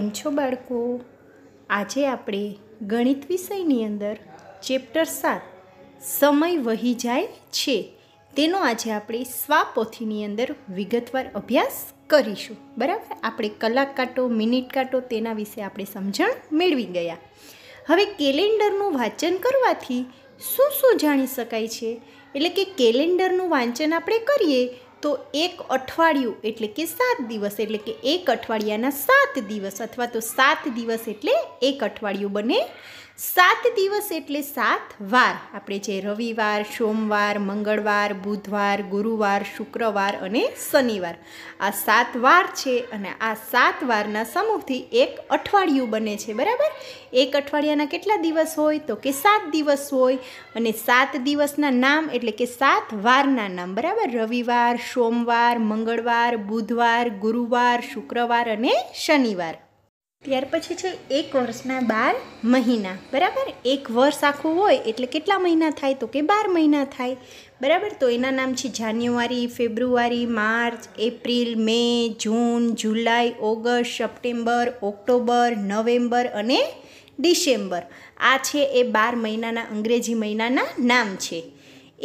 કેમ છો બાળકો આજે આપણે ગણિત વિષયની અંદર ચેપ્ટર સાત સમય વહી જાય છે તેનો આજે આપણે સ્વાપોથીની અંદર વિગતવાર અભ્યાસ કરીશું બરાબર આપણે કલાક કાંટો મિનિટ કાંટો તેના વિશે આપણે સમજણ મેળવી ગયા હવે કેલેન્ડરનું વાંચન કરવાથી શું શું જાણી શકાય છે એટલે કે કેલેન્ડરનું વાંચન આપણે કરીએ તો એક અઠવાડિયું એટલે કે સાત દિવસ એટલે કે એક અઠવાડિયાના સાત દિવસ અથવા તો સાત દિવસ એટલે એક અઠવાડિયું બને સાત દિવસ એટલે સાત વાર આપણે જે રવિવાર સોમવાર મંગળવાર બુધવાર ગુરુવાર શુક્રવાર અને શનિવાર આ સાત વાર છે અને આ સાત વારના સમૂહથી એક અઠવાડિયું બને છે બરાબર એક અઠવાડિયાના કેટલા દિવસ હોય તો કે સાત દિવસ હોય અને સાત દિવસના નામ એટલે કે સાત વારના નામ બરાબર રવિવાર સોમવાર મંગળવાર બુધવાર ગુરુવાર શુક્રવાર અને શનિવાર ત્યાર પછી છે એક વર્ષના બાર મહિના બરાબર એક વર્ષ આખું હોય એટલે કેટલા મહિના થાય તો કે બાર મહિના થાય બરાબર તો એના નામ છે જાન્યુઆરી ફેબ્રુઆરી માર્ચ એપ્રિલ મે જૂન જુલાઈ ઓગસ્ટ સપ્ટેમ્બર ઓક્ટોબર નવેમ્બર અને ડિસેમ્બર આ છે એ બાર મહિનાના અંગ્રેજી મહિનાના નામ છે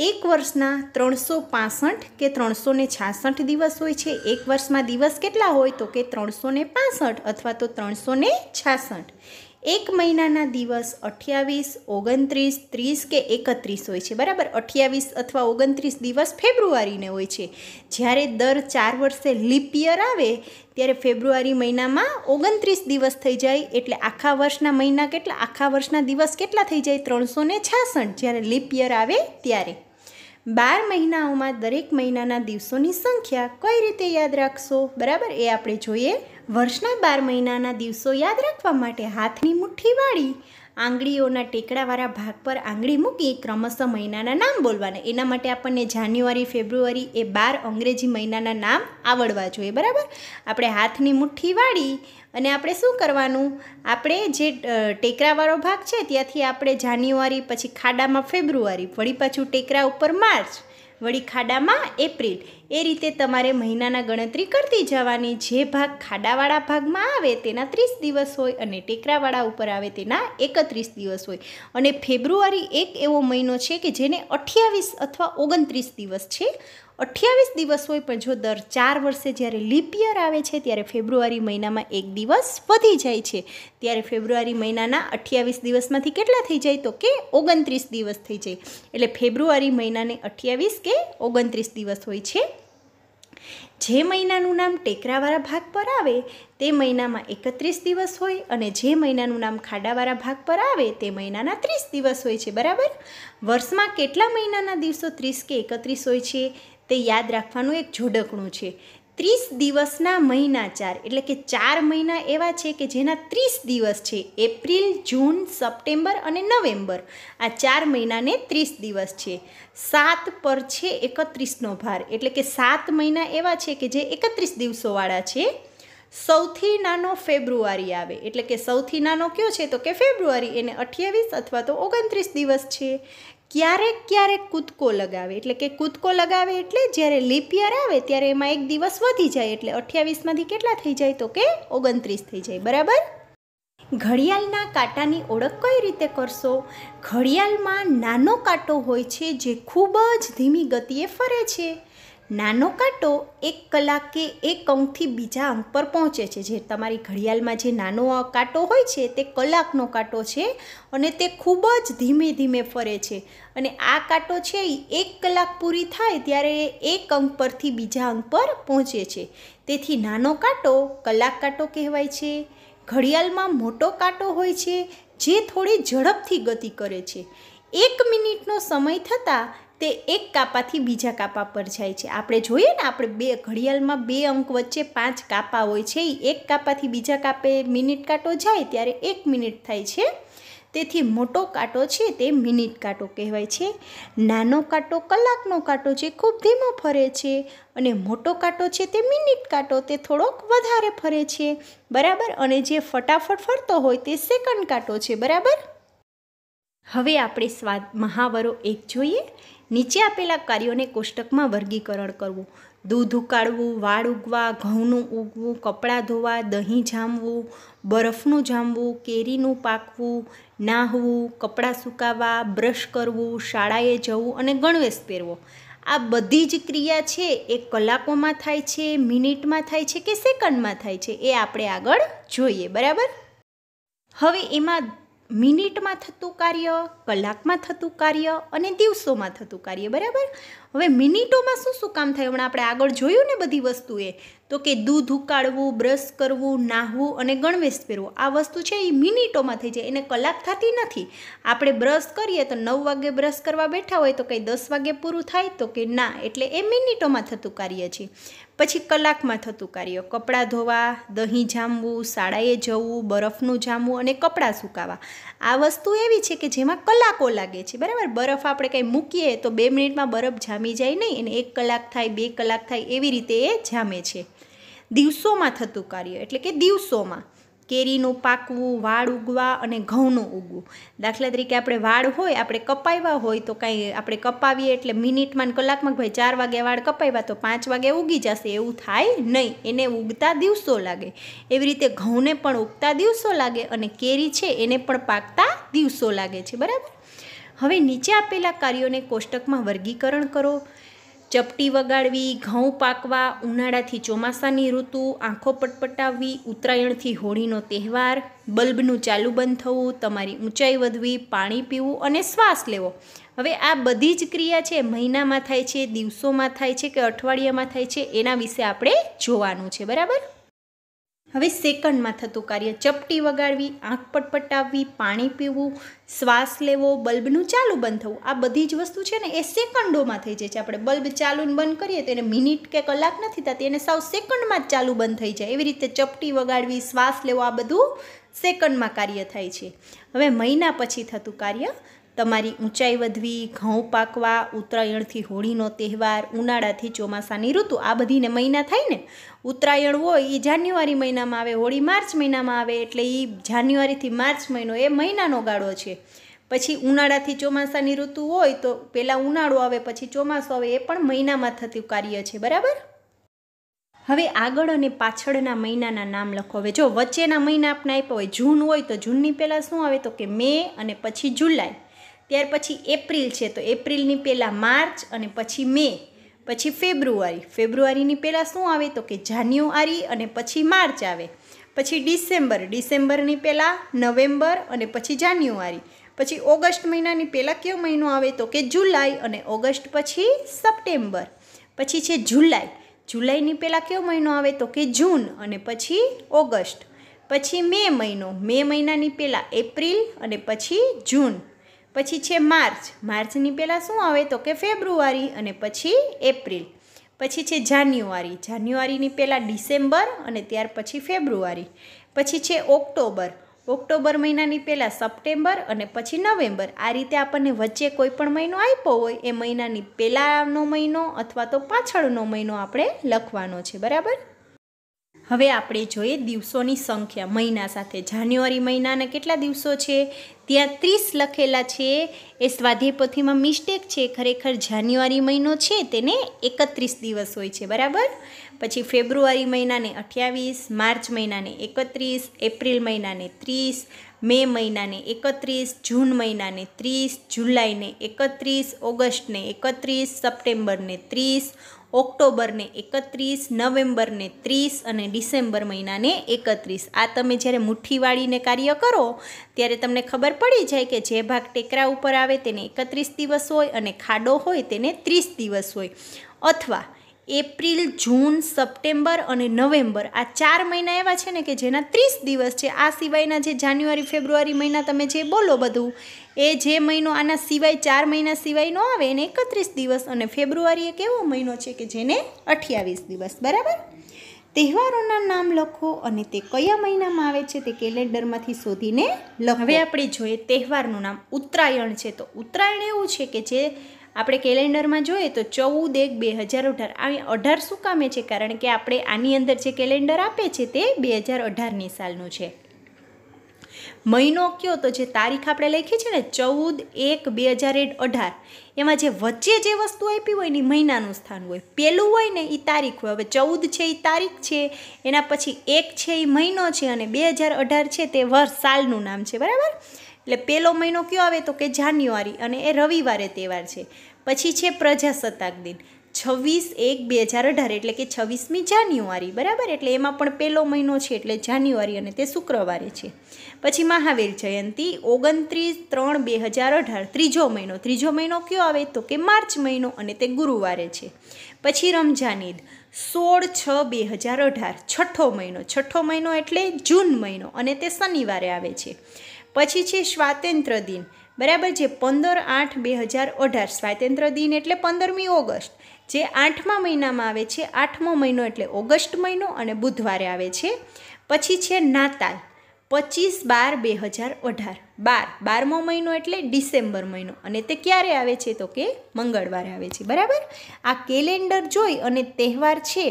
એક વર્ષના ત્રણસો પાસઠ કે ત્રણસો ને છાસઠ દિવસ હોય છે એક વર્ષમાં દિવસ કેટલા હોય તો કે ત્રણસો ને પાસઠ અથવા તો ત્રણસો ને છાસઠ એક મહિનાના દિવસ અઠ્યાવીસ ઓગણત્રીસ ત્રીસ કે એકત્રીસ હોય છે બરાબર અઠ્યાવીસ અથવા ઓગણત્રીસ દિવસ ફેબ્રુઆરીને હોય છે જ્યારે દર ચાર વર્ષે લીપ યર આવે ત્યારે ફેબ્રુઆરી મહિનામાં ઓગણત્રીસ દિવસ થઈ જાય એટલે આખા વર્ષના મહિના કેટલા આખા વર્ષના દિવસ કેટલા થઈ જાય ત્રણસો ને છાસઠ જ્યારે લીપ યર આવે ત્યારે બાર મહિનાઓમાં દરેક મહિનાના દિવસોની સંખ્યા કઈ રીતે યાદ રાખશો બરાબર એ આપણે જોઈએ વર્ષના બાર મહિનાના દિવસો યાદ રાખવા માટે હાથની મુઠ્ઠી વાળી આંગળીઓના ટેકડાવાળા ભાગ પર આંગળી મૂકી ક્રમશઃ મહિનાના નામ બોલવાના એના માટે આપણને જાન્યુઆરી ફેબ્રુઆરી એ બાર અંગ્રેજી મહિનાના નામ આવડવા જોઈએ બરાબર આપણે હાથની મુઠ્ઠી વાળી અને આપણે શું કરવાનું આપણે જે ટેકરાવાળો ભાગ છે ત્યાંથી આપણે જાન્યુઆરી પછી ખાડામાં ફેબ્રુઆરી વળી પાછું ટેકરા ઉપર માર્ચ વળી ખાડામાં એપ્રિલ એ રીતે તમારે મહિનાના ગણતરી કરતી જવાની જે ભાગ ખાડાવાળા ભાગમાં આવે તેના ત્રીસ દિવસ હોય અને ટેકરાવાળા ઉપર આવે તેના એકત્રીસ દિવસ હોય અને ફેબ્રુઆરી એક એવો મહિનો છે કે જેને અઠ્યાવીસ અથવા ઓગણત્રીસ દિવસ છે અઠ્યાવીસ દિવસ હોય પણ જો દર ચાર વર્ષે જ્યારે લિપિયર આવે છે ત્યારે ફેબ્રુઆરી મહિનામાં એક દિવસ વધી જાય છે ત્યારે ફેબ્રુઆરી મહિનાના અઠ્યાવીસ દિવસમાંથી કેટલા થઈ જાય તો કે ઓગણત્રીસ દિવસ થઈ જાય એટલે ફેબ્રુઆરી મહિનાને અઠ્યાવીસ કે ઓગણત્રીસ દિવસ હોય છે જે મહિનાનું નામ ટેકરાવાળા ભાગ પર આવે તે મહિનામાં એકત્રીસ દિવસ હોય અને જે મહિનાનું નામ ખાડાવાળા ભાગ પર આવે તે મહિનાના ત્રીસ દિવસ હોય છે બરાબર વર્ષમાં કેટલા મહિનાના દિવસો ત્રીસ કે એકત્રીસ હોય છે તે યાદ રાખવાનું એક જોડકણું છે ત્રીસ દિવસના મહિના ચાર એટલે કે ચાર મહિના એવા છે કે જેના ત્રીસ દિવસ છે એપ્રિલ જૂન સપ્ટેમ્બર અને નવેમ્બર આ ચાર મહિનાને ત્રીસ દિવસ છે સાત પર છે એકત્રીસનો ભાર એટલે કે સાત મહિના એવા છે કે જે એકત્રીસ દિવસોવાળા છે સૌથી નાનો ફેબ્રુઆરી આવે એટલે કે સૌથી નાનો કયો છે તો કે ફેબ્રુઆરી એને અઠ્યાવીસ અથવા તો ઓગણત્રીસ દિવસ છે ક્યારેક ક્યારેક કૂદકો લગાવે એટલે કે કૂદકો લગાવે એટલે જ્યારે લિપિયર આવે ત્યારે એમાં એક દિવસ વધી જાય એટલે અઠ્યાવીસમાંથી કેટલા થઈ જાય તો કે ઓગણત્રીસ થઈ જાય બરાબર ઘડિયાળના કાંટાની ઓળખ કઈ રીતે કરશો ઘડિયાળમાં નાનો કાંટો હોય છે જે ખૂબ જ ધીમી ગતિએ ફરે છે નાનો કાંટો એક કલાક કે એક અંકથી બીજા અંક પર પહોંચે છે જે તમારી ઘડિયાળમાં જે નાનો કાંટો હોય છે તે કલાકનો કાંટો છે અને તે ખૂબ જ ધીમે ધીમે ફરે છે અને આ કાંટો છે એ એક કલાક પૂરી થાય ત્યારે એક અંક પરથી બીજા અંક પર પહોંચે છે તેથી નાનો કાંટો કલાક કાંટો કહેવાય છે ઘડિયાળમાં મોટો કાંટો હોય છે જે થોડી ઝડપથી ગતિ કરે છે એક મિનિટનો સમય થતાં તે એક કાપાથી બીજા કાપા પર જાય છે આપણે જોઈએ ને આપણે બે ઘડિયાળમાં બે અંક વચ્ચે પાંચ કાપા હોય છે એ એક કાપાથી બીજા કાપે મિનિટ કાંટો જાય ત્યારે એક મિનિટ થાય છે તેથી મોટો કાંટો છે તે મિનિટ કાંટો કહેવાય છે નાનો કાંટો કલાકનો કાંટો છે ખૂબ ધીમો ફરે છે અને મોટો કાંટો છે તે મિનિટ કાંટો તે થોડોક વધારે ફરે છે બરાબર અને જે ફટાફટ ફરતો હોય તે સેકન્ડ કાંટો છે બરાબર હવે આપણે સ્વાદ મહાવરો એક જોઈએ નીચે આપેલા કાર્યોને કોષ્ટકમાં વર્ગીકરણ કરવું દૂધ ઉકાળવું વાળ ઉગવા ઘઉંનું ઉગવું કપડાં ધોવા દહીં જામવું બરફનું જામવું કેરીનું પાકવું નાહવું કપડાં સુકાવવા બ્રશ કરવું શાળાએ જવું અને ગણવેશ પહેરવો આ બધી જ ક્રિયા છે એ કલાકોમાં થાય છે મિનિટમાં થાય છે કે સેકન્ડમાં થાય છે એ આપણે આગળ જોઈએ બરાબર હવે એમાં મિનિટમાં થતું કાર્ય કલાકમાં થતું કાર્ય અને દિવસોમાં થતું કાર્ય બરાબર હવે મિનિટોમાં શું શું કામ થાય હમણાં આપણે આગળ જોયું ને બધી વસ્તુએ તો કે દૂધ ઉકાળવું બ્રશ કરવું નાહવું અને ગણવેશ પહેરવો આ વસ્તુ છે એ મિનિટોમાં થઈ જાય એને કલાક થતી નથી આપણે બ્રશ કરીએ તો નવ વાગે બ્રશ કરવા બેઠા હોય તો કંઈ દસ વાગે પૂરું થાય તો કે ના એટલે એ મિનિટોમાં થતું કાર્ય છે પછી કલાકમાં થતું કાર્ય કપડાં ધોવા દહીં જામવું શાળાએ જવું બરફનું જામવું અને કપડાં સુકાવા આ વસ્તુ એવી છે કે જેમાં કલાકો લાગે છે બરાબર બરફ આપણે કંઈ મૂકીએ તો બે મિનિટમાં બરફ જામી જાય નહીં અને એક કલાક થાય બે કલાક થાય એવી રીતે એ જામે છે દિવસોમાં થતું કાર્ય એટલે કે દિવસોમાં કેરીનું પાકવું વાળ ઉગવા અને ઘઉંનું ઉગવું દાખલા તરીકે આપણે વાળ હોય આપણે કપાવ્યા હોય તો કાંઈ આપણે કપાવીએ એટલે મિનિટમાં કલાકમાં ભાઈ ચાર વાગે વાળ કપાવ્યા તો પાંચ વાગે ઉગી જશે એવું થાય નહીં એને ઉગતા દિવસો લાગે એવી રીતે ઘઉંને પણ ઉગતા દિવસો લાગે અને કેરી છે એને પણ પાકતા દિવસો લાગે છે બરાબર હવે નીચે આપેલા કાર્યોને કોષ્ટકમાં વર્ગીકરણ કરો ચપટી વગાડવી ઘઉં પાકવા ઉનાળાથી ચોમાસાની ઋતુ આંખો પટપટાવવી ઉત્તરાયણથી હોળીનો તહેવાર બલ્બનું ચાલુ બંધ થવું તમારી ઊંચાઈ વધવી પાણી પીવું અને શ્વાસ લેવો હવે આ બધી જ ક્રિયા છે મહિનામાં થાય છે દિવસોમાં થાય છે કે અઠવાડિયામાં થાય છે એના વિશે આપણે જોવાનું છે બરાબર હવે સેકન્ડમાં થતું કાર્ય ચપટી વગાડવી આંખ પટપટાવવી પાણી પીવું શ્વાસ લેવો બલ્બનું ચાલુ બંધ થવું આ બધી જ વસ્તુ છે ને એ સેકન્ડોમાં થઈ જાય છે આપણે બલ્બ ચાલુને બંધ કરીએ તો એને મિનિટ કે કલાક નથી થતી એને સાવ સેકન્ડમાં જ ચાલુ બંધ થઈ જાય એવી રીતે ચપટી વગાડવી શ્વાસ લેવો આ બધું સેકન્ડમાં કાર્ય થાય છે હવે મહિના પછી થતું કાર્ય તમારી ઊંચાઈ વધવી ઘઉં પાકવા ઉત્તરાયણથી હોળીનો તહેવાર ઉનાળાથી ચોમાસાની ઋતુ આ બધીને મહિના થાય ને ઉત્તરાયણ હોય એ જાન્યુઆરી મહિનામાં આવે હોળી માર્ચ મહિનામાં આવે એટલે એ જાન્યુઆરીથી માર્ચ મહિનો એ મહિનાનો ગાળો છે પછી ઉનાળાથી ચોમાસાની ઋતુ હોય તો પહેલાં ઉનાળો આવે પછી ચોમાસું આવે એ પણ મહિનામાં થતું કાર્ય છે બરાબર હવે આગળ અને પાછળના મહિનાના નામ લખો હવે જો વચ્ચેના મહિના આપણે આપ્યા હોય જૂન હોય તો જૂનની પહેલાં શું આવે તો કે મે અને પછી જુલાઈ ત્યાર પછી એપ્રિલ છે તો એપ્રિલની પહેલાં માર્ચ અને પછી મે પછી ફેબ્રુઆરી ફેબ્રુઆરીની પહેલાં શું આવે તો કે જાન્યુઆરી અને પછી માર્ચ આવે પછી ડિસેમ્બર ડિસેમ્બરની પહેલાં નવેમ્બર અને પછી જાન્યુઆરી પછી ઓગસ્ટ મહિનાની પહેલાં કયો મહિનો આવે તો કે જુલાઈ અને ઓગસ્ટ પછી સપ્ટેમ્બર પછી છે જુલાઈ જુલાઈની પહેલાં કયો મહિનો આવે તો કે જૂન અને પછી ઓગસ્ટ પછી મે મહિનો મે મહિનાની પહેલાં એપ્રિલ અને પછી જૂન પછી છે માર્ચ માર્ચની પહેલાં શું આવે તો કે ફેબ્રુઆરી અને પછી એપ્રિલ પછી છે જાન્યુઆરી જાન્યુઆરીની પહેલાં ડિસેમ્બર અને ત્યાર પછી ફેબ્રુઆરી પછી છે ઓક્ટોબર ઓક્ટોબર મહિનાની પહેલાં સપ્ટેમ્બર અને પછી નવેમ્બર આ રીતે આપણને વચ્ચે કોઈ પણ મહિનો આપ્યો હોય એ મહિનાની પહેલાંનો મહિનો અથવા તો પાછળનો મહિનો આપણે લખવાનો છે બરાબર હવે આપણે જોઈએ દિવસોની સંખ્યા મહિના સાથે જાન્યુઆરી મહિનાના કેટલા દિવસો છે ત્યાં ત્રીસ લખેલા છે એ સ્વાધ્યાયપોથીમાં મિસ્ટેક છે ખરેખર જાન્યુઆરી મહિનો છે તેને એકત્રીસ દિવસ હોય છે બરાબર પછી ફેબ્રુઆરી મહિનાને અઠ્યાવીસ માર્ચ મહિનાને એકત્રીસ એપ્રિલ મહિનાને ત્રીસ મે મહિનાને એકત્રીસ જૂન મહિનાને ત્રીસ જુલાઈને એકત્રીસ ઓગસ્ટને એકત્રીસ સપ્ટેમ્બરને ત્રીસ ઓક્ટોબરને એકત્રીસ નવેમ્બરને ત્રીસ અને ડિસેમ્બર મહિનાને એકત્રીસ આ તમે જ્યારે મુઠ્ઠીવાળીને કાર્ય કરો ત્યારે તમને ખબર પડી જાય કે જે ભાગ ટેકરા ઉપર આવે તેને એકત્રીસ દિવસ હોય અને ખાડો હોય તેને ત્રીસ દિવસ હોય અથવા એપ્રિલ જૂન સપ્ટેમ્બર અને નવેમ્બર આ ચાર મહિના એવા છે ને કે જેના ત્રીસ દિવસ છે આ સિવાયના જે જાન્યુઆરી ફેબ્રુઆરી મહિના તમે જે બોલો બધું એ જે મહિનો આના સિવાય ચાર મહિના સિવાયનો આવે એને એકત્રીસ દિવસ અને ફેબ્રુઆરી એક એવો મહિનો છે કે જેને અઠ્યાવીસ દિવસ બરાબર તહેવારોના નામ લખો અને તે કયા મહિનામાં આવે છે તે કેલેન્ડરમાંથી શોધીને લખો હવે આપણે જોઈએ તહેવારનું નામ ઉત્તરાયણ છે તો ઉત્તરાયણ એવું છે કે જે આપણે કેલેન્ડરમાં જોઈએ તો ચૌદ એક બે હજાર અઢાર આ અઢાર શું કામે છે કારણ કે આપણે આની અંદર જે કેલેન્ડર આપે છે તે બે હજાર અઢારની સાલનું છે મહિનો કયો તો જે તારીખ આપણે લખી છે ને ચૌદ એક બે હજાર અઢાર એમાં જે વચ્ચે જે વસ્તુ આપી હોય ને મહિનાનું સ્થાન હોય પહેલું હોય ને એ તારીખ હોય હવે ચૌદ છે એ તારીખ છે એના પછી એક છે એ મહિનો છે અને બે હજાર અઢાર છે તે વર્ષ સાલનું નામ છે બરાબર એટલે પહેલો મહિનો કયો આવે તો કે જાન્યુઆરી અને એ રવિવારે તહેવાર છે પછી છે પ્રજાસત્તાક દિન છવ્વીસ એક બે હજાર અઢાર એટલે કે છવ્વીસમી જાન્યુઆરી બરાબર એટલે એમાં પણ પહેલો મહિનો છે એટલે જાન્યુઆરી અને તે શુક્રવારે છે પછી મહાવીર જયંતિ ઓગણત્રીસ ત્રણ બે હજાર અઢાર ત્રીજો મહિનો ત્રીજો મહિનો કયો આવે તો કે માર્ચ મહિનો અને તે ગુરુવારે છે પછી રમજાન ઈદ સોળ છ બે હજાર અઢાર છઠ્ઠો મહિનો છઠ્ઠો મહિનો એટલે જૂન મહિનો અને તે શનિવારે આવે છે પછી છે સ્વાતંત્ર્ય દિન બરાબર જે પંદર આઠ બે હજાર અઢાર સ્વાતંત્ર્ય દિન એટલે પંદરમી ઓગસ્ટ જે આઠમા મહિનામાં આવે છે આઠમો મહિનો એટલે ઓગસ્ટ મહિનો અને બુધવારે આવે છે પછી છે નાતાલ પચીસ બાર બે હજાર અઢાર બાર બારમો મહિનો એટલે ડિસેમ્બર મહિનો અને તે ક્યારે આવે છે તો કે મંગળવારે આવે છે બરાબર આ કેલેન્ડર જોઈ અને તહેવાર છે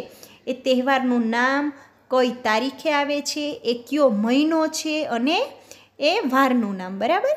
એ તહેવારનું નામ કઈ તારીખે આવે છે એ કયો મહિનો છે અને એ વારનું નામ બરાબર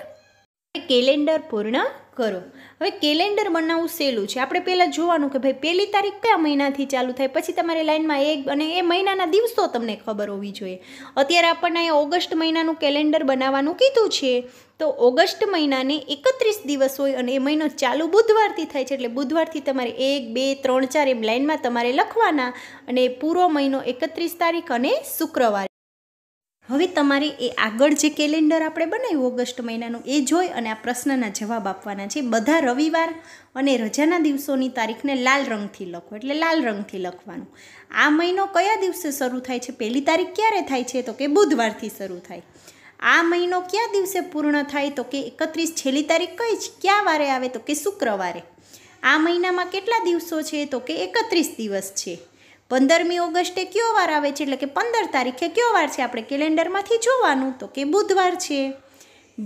કેલેન્ડર પૂર્ણ કરો હવે કેલેન્ડર બનાવવું સહેલું છે આપણે પહેલાં જોવાનું કે ભાઈ પહેલી તારીખ કયા મહિનાથી ચાલુ થાય પછી તમારે લાઇનમાં એક અને એ મહિનાના દિવસો તમને ખબર હોવી જોઈએ અત્યારે આપણને અહીં ઓગસ્ટ મહિનાનું કેલેન્ડર બનાવવાનું કીધું છે તો ઓગસ્ટ મહિનાને એકત્રીસ દિવસ હોય અને એ મહિનો ચાલુ બુધવારથી થાય છે એટલે બુધવારથી તમારે એક બે ત્રણ ચાર એમ લાઇનમાં તમારે લખવાના અને પૂરો મહિનો એકત્રીસ તારીખ અને શુક્રવાર હવે તમારે એ આગળ જે કેલેન્ડર આપણે બનાવ્યું ઓગસ્ટ મહિનાનું એ જોઈ અને આ પ્રશ્નના જવાબ આપવાના છે બધા રવિવાર અને રજાના દિવસોની તારીખને લાલ રંગથી લખો એટલે લાલ રંગથી લખવાનું આ મહિનો કયા દિવસે શરૂ થાય છે પહેલી તારીખ ક્યારે થાય છે તો કે બુધવારથી શરૂ થાય આ મહિનો કયા દિવસે પૂર્ણ થાય તો કે એકત્રીસ છેલ્લી તારીખ કઈ જ કયા વારે આવે તો કે શુક્રવારે આ મહિનામાં કેટલા દિવસો છે તો કે એકત્રીસ દિવસ છે પંદરમી ઓગસ્ટે કયો વાર આવે છે એટલે કે પંદર તારીખે કયો વાર છે આપણે કેલેન્ડરમાંથી જોવાનું તો કે બુધવાર છે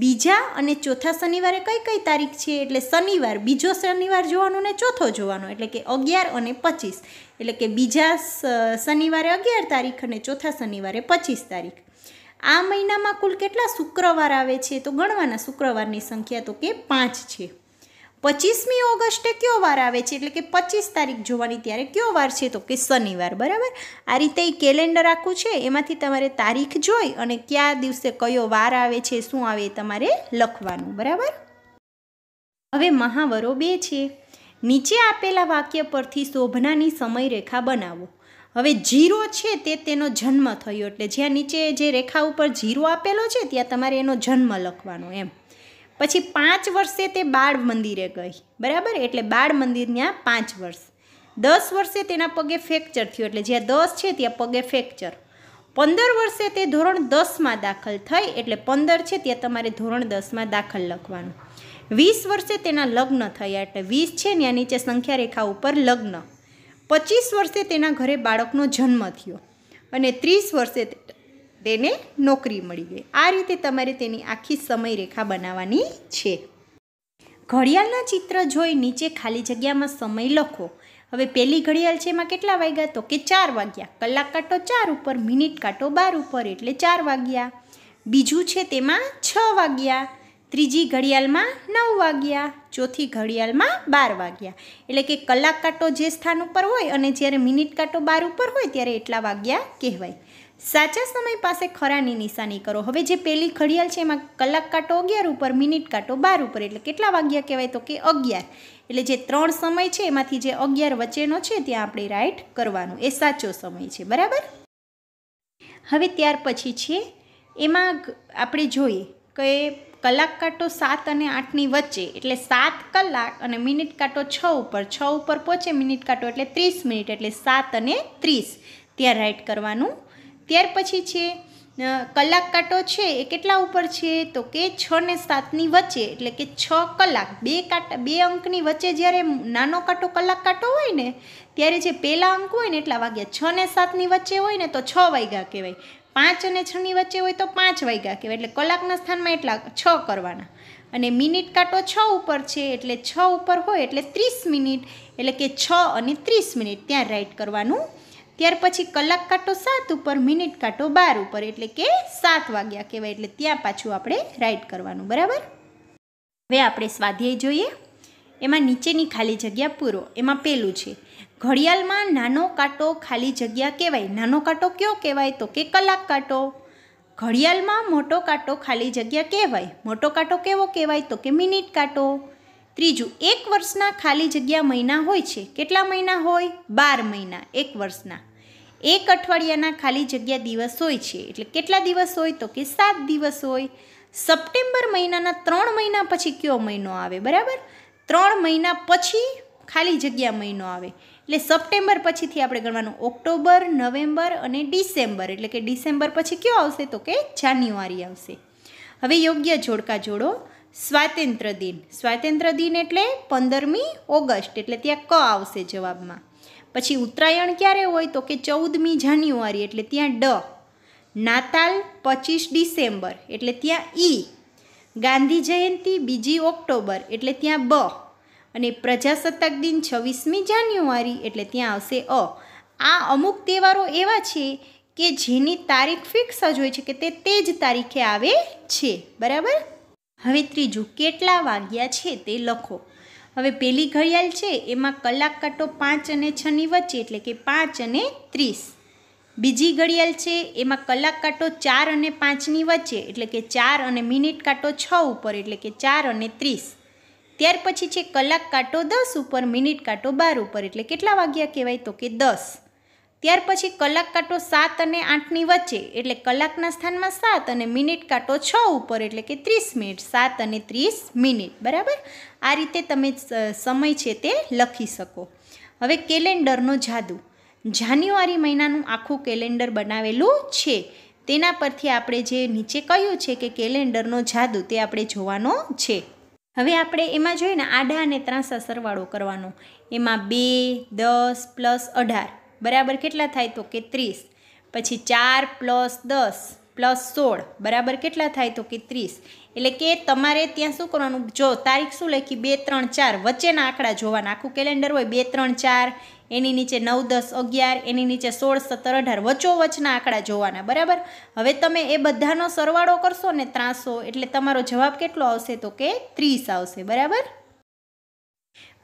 બીજા અને ચોથા શનિવારે કઈ કઈ તારીખ છે એટલે શનિવાર બીજો શનિવાર જોવાનું ને ચોથો જોવાનો એટલે કે અગિયાર અને પચીસ એટલે કે બીજા શનિવારે અગિયાર તારીખ અને ચોથા શનિવારે પચીસ તારીખ આ મહિનામાં કુલ કેટલા શુક્રવાર આવે છે તો ગણવાના શુક્રવારની સંખ્યા તો કે પાંચ છે પચીસમી ઓગસ્ટે કયો વાર આવે છે એટલે કે પચીસ તારીખ જોવાની ત્યારે કયો વાર છે તો કે શનિવાર બરાબર આ રીતે એ કેલેન્ડર આખું છે એમાંથી તમારે તારીખ જોઈ અને કયા દિવસે કયો વાર આવે છે શું આવે તમારે લખવાનું બરાબર હવે મહાવરો બે છે નીચે આપેલા વાક્ય પરથી શોભનાની સમયરેખા બનાવો હવે જીરો છે તે તેનો જન્મ થયો એટલે જ્યાં નીચે જે રેખા ઉપર જીરો આપેલો છે ત્યાં તમારે એનો જન્મ લખવાનો એમ પછી પાંચ વર્ષે તે બાળ મંદિરે ગઈ બરાબર એટલે બાળ મંદિરના પાંચ વર્ષ દસ વર્ષે તેના પગે ફ્રેક્ચર થયું એટલે જ્યાં દસ છે ત્યાં પગે ફ્રેક્ચર પંદર વર્ષે તે ધોરણ દસમાં દાખલ થઈ એટલે પંદર છે ત્યાં તમારે ધોરણ દસમાં દાખલ લખવાનું વીસ વર્ષે તેના લગ્ન થયા એટલે વીસ છે ત્યાં નીચે સંખ્યા રેખા ઉપર લગ્ન પચીસ વર્ષે તેના ઘરે બાળકનો જન્મ થયો અને ત્રીસ વર્ષે તેને નોકરી મળી ગઈ આ રીતે તમારે તેની આખી સમયરેખા બનાવવાની છે ઘડિયાળના ચિત્ર જોઈ નીચે ખાલી જગ્યામાં સમય લખો હવે પહેલી ઘડિયાળ છે એમાં કેટલા વાગ્યા તો કે ચાર વાગ્યા કલાક કાંટો ચાર ઉપર મિનિટ કાંટો બાર ઉપર એટલે ચાર વાગ્યા બીજું છે તેમાં છ વાગ્યા ત્રીજી ઘડિયાળમાં નવ વાગ્યા ચોથી ઘડિયાળમાં બાર વાગ્યા એટલે કે કલાક કાંટો જે સ્થાન ઉપર હોય અને જ્યારે મિનિટ કાંટો બાર ઉપર હોય ત્યારે એટલા વાગ્યા કહેવાય સાચા સમય પાસે ખરાની નિશાની કરો હવે જે પેલી ઘડિયાળ છે એમાં કલાક કાંટો અગિયાર ઉપર મિનિટ કાંટો બાર ઉપર એટલે કેટલા વાગ્યા કહેવાય તો કે અગિયાર એટલે જે ત્રણ સમય છે એમાંથી જે અગિયાર વચ્ચેનો છે ત્યાં આપણે રાઈટ કરવાનું એ સાચો સમય છે બરાબર હવે ત્યાર પછી છે એમાં આપણે જોઈએ કે કલાક કાંટો સાત અને આઠની વચ્ચે એટલે સાત કલાક અને મિનિટ કાંટો છ ઉપર છ ઉપર પહોંચે મિનિટ કાંટો એટલે ત્રીસ મિનિટ એટલે સાત અને ત્રીસ ત્યાં રાઈટ કરવાનું ત્યાર પછી છે કલાક કાંટો છે એ કેટલા ઉપર છે તો કે છ ને સાતની વચ્ચે એટલે કે છ કલાક બે કાંટા બે અંકની વચ્ચે જ્યારે નાનો કાંટો કલાક કાંટો હોય ને ત્યારે જે પહેલા અંક હોય ને એટલા વાગ્યા છ ને સાતની વચ્ચે હોય ને તો છ વાગ્યા કહેવાય પાંચ અને છની વચ્ચે હોય તો પાંચ વાગ્યા કહેવાય એટલે કલાકના સ્થાનમાં એટલા છ કરવાના અને મિનિટ કાંટો છ ઉપર છે એટલે છ ઉપર હોય એટલે ત્રીસ મિનિટ એટલે કે છ અને ત્રીસ મિનિટ ત્યાં રાઈટ કરવાનું ત્યાર પછી કલાક કાંટો સાત ઉપર મિનિટ કાંટો બાર ઉપર એટલે કે સાત વાગ્યા કહેવાય એટલે ત્યાં પાછું આપણે રાઈટ કરવાનું બરાબર હવે આપણે સ્વાધ્યાય જોઈએ એમાં નીચેની ખાલી જગ્યા પૂરો એમાં પેલું છે ઘડિયાળમાં નાનો કાંટો ખાલી જગ્યા કહેવાય નાનો કાંટો કયો કહેવાય તો કે કલાક કાંટો ઘડિયાળમાં મોટો કાંટો ખાલી જગ્યા કહેવાય મોટો કાંટો કેવો કહેવાય તો કે મિનિટ કાંટો ત્રીજું એક વર્ષના ખાલી જગ્યા મહિના હોય છે કેટલા મહિના હોય બાર મહિના એક વર્ષના એક અઠવાડિયાના ખાલી જગ્યા દિવસ હોય છે એટલે કેટલા દિવસ હોય તો કે સાત દિવસ હોય સપ્ટેમ્બર મહિનાના ત્રણ મહિના પછી કયો મહિનો આવે બરાબર ત્રણ મહિના પછી ખાલી જગ્યા મહિનો આવે એટલે સપ્ટેમ્બર પછીથી આપણે ગણવાનું ઓક્ટોબર નવેમ્બર અને ડિસેમ્બર એટલે કે ડિસેમ્બર પછી કયો આવશે તો કે જાન્યુઆરી આવશે હવે યોગ્ય જોડકા જોડો સ્વાતંત્ર્ય દિન સ્વાતંત્ર્ય દિન એટલે પંદરમી ઓગસ્ટ એટલે ત્યાં ક આવશે જવાબમાં પછી ઉત્તરાયણ ક્યારે હોય તો કે ચૌદમી જાન્યુઆરી એટલે ત્યાં ડ નાતાલ પચીસ ડિસેમ્બર એટલે ત્યાં ઈ ગાંધી જયંતિ બીજી ઓક્ટોબર એટલે ત્યાં બ અને પ્રજાસત્તાક દિન છવ્વીસમી જાન્યુઆરી એટલે ત્યાં આવશે અ આ અમુક તહેવારો એવા છે કે જેની તારીખ ફિક્સ જ હોય છે કે તે તે જ તારીખે આવે છે બરાબર હવે ત્રીજું કેટલા વાગ્યા છે તે લખો હવે પેલી ઘડિયાળ છે એમાં કલાક કાંટો પાંચ અને છની વચ્ચે એટલે કે પાંચ અને ત્રીસ બીજી ઘડિયાળ છે એમાં કલાક કાંટો ચાર અને પાંચની વચ્ચે એટલે કે ચાર અને મિનિટ કાંટો છ ઉપર એટલે કે ચાર અને ત્રીસ ત્યાર પછી છે કલાક કાંટો દસ ઉપર મિનિટ કાંટો બાર ઉપર એટલે કેટલા વાગ્યા કહેવાય તો કે દસ ત્યાર પછી કલાક કાંટો સાત અને આઠની વચ્ચે એટલે કલાકના સ્થાનમાં સાત અને મિનિટ કાંટો છ ઉપર એટલે કે ત્રીસ મિનિટ સાત અને ત્રીસ મિનિટ બરાબર આ રીતે તમે સમય છે તે લખી શકો હવે કેલેન્ડરનો જાદુ જાન્યુઆરી મહિનાનું આખું કેલેન્ડર બનાવેલું છે તેના પરથી આપણે જે નીચે કહ્યું છે કે કેલેન્ડરનો જાદુ તે આપણે જોવાનો છે હવે આપણે એમાં જોઈએ ને આડા અને ત્રાંસા સરવાળો કરવાનો એમાં બે દસ પ્લસ અઢાર બરાબર કેટલા થાય તો કે ત્રીસ પછી ચાર પ્લસ દસ પ્લસ સોળ બરાબર કેટલા થાય તો કે ત્રીસ એટલે કે તમારે ત્યાં શું કરવાનું જો તારીખ શું લખી બે ત્રણ ચાર વચ્ચેના આંકડા જોવાના આખું કેલેન્ડર હોય બે ત્રણ ચાર એની નીચે નવ દસ અગિયાર એની નીચે સોળ સત્તર અઢાર વચ્ચોવચના આંકડા જોવાના બરાબર હવે તમે એ બધાનો સરવાળો કરશો ને ત્રાસો એટલે તમારો જવાબ કેટલો આવશે તો કે ત્રીસ આવશે બરાબર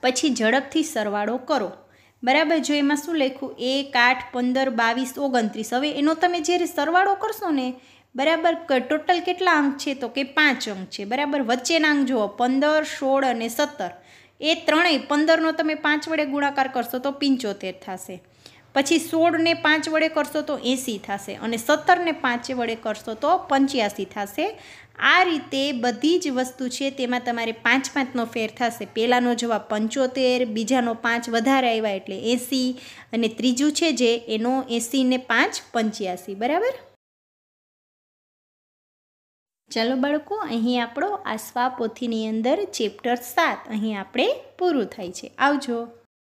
પછી ઝડપથી સરવાળો કરો બરાબર જો એમાં શું લખ્યું એક આઠ પંદર બાવીસ ઓગણત્રીસ હવે એનો તમે જ્યારે સરવાળો કરશો ને બરાબર ટોટલ કેટલા અંક છે તો કે પાંચ અંક છે બરાબર વચ્ચેના અંક જુઓ પંદર સોળ અને સત્તર એ ત્રણેય પંદરનો તમે પાંચ વડે ગુણાકાર કરશો તો પંચોતેર થશે પછી સોળને પાંચ વડે કરશો તો એંસી થશે અને સત્તરને પાંચ વડે કરશો તો પંચ્યાસી થશે આ રીતે બધી જ વસ્તુ છે તેમાં તમારે પાંચ પાંચનો ફેર થશે પહેલાંનો જવાબ પંચોતેર બીજાનો પાંચ વધારે આવ્યા એટલે એંસી અને ત્રીજું છે જે એનો એંસી ને પાંચ પંચ્યાસી બરાબર ચાલો બાળકો અહીં આપણો આસવા પોથીની અંદર ચેપ્ટર સાત અહીં આપણે પૂરું થાય છે આવજો